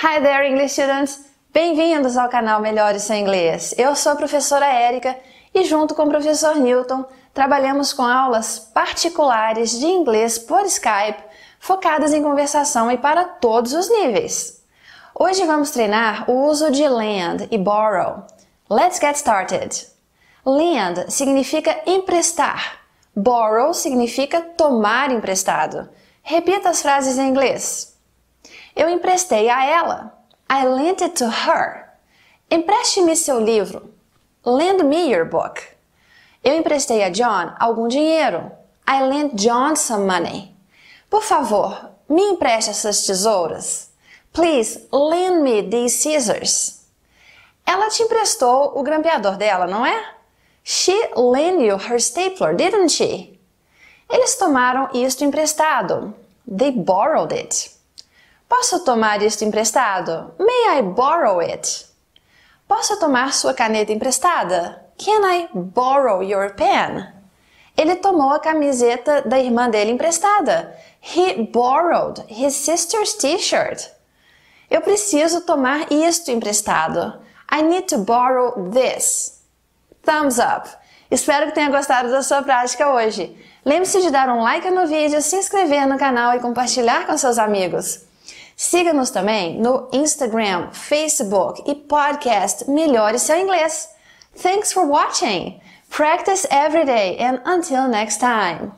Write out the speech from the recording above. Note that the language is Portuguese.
Hi there, English students! Bem-vindos ao canal Melhores em Inglês. Eu sou a professora Érica e, junto com o professor Newton, trabalhamos com aulas particulares de inglês por Skype, focadas em conversação e para todos os níveis. Hoje vamos treinar o uso de lend e borrow. Let's get started! Lend significa emprestar. Borrow significa tomar emprestado. Repita as frases em inglês. Eu emprestei a ela. I lent it to her. Empreste-me seu livro. Lend me your book. Eu emprestei a John algum dinheiro. I lent John some money. Por favor, me empreste essas tesouras. Please lend me these scissors. Ela te emprestou o grampeador dela, não é? She lent you her stapler, didn't she? Eles tomaram isto emprestado. They borrowed it. Posso tomar isto emprestado? May I borrow it? Posso tomar sua caneta emprestada? Can I borrow your pen? Ele tomou a camiseta da irmã dele emprestada. He borrowed his sister's t-shirt. Eu preciso tomar isto emprestado. I need to borrow this. Thumbs up! Espero que tenha gostado da sua prática hoje. Lembre-se de dar um like no vídeo, se inscrever no canal e compartilhar com seus amigos. Siga-nos também no Instagram, Facebook e podcast Melhore Seu Inglês. Thanks for watching! Practice every day and until next time!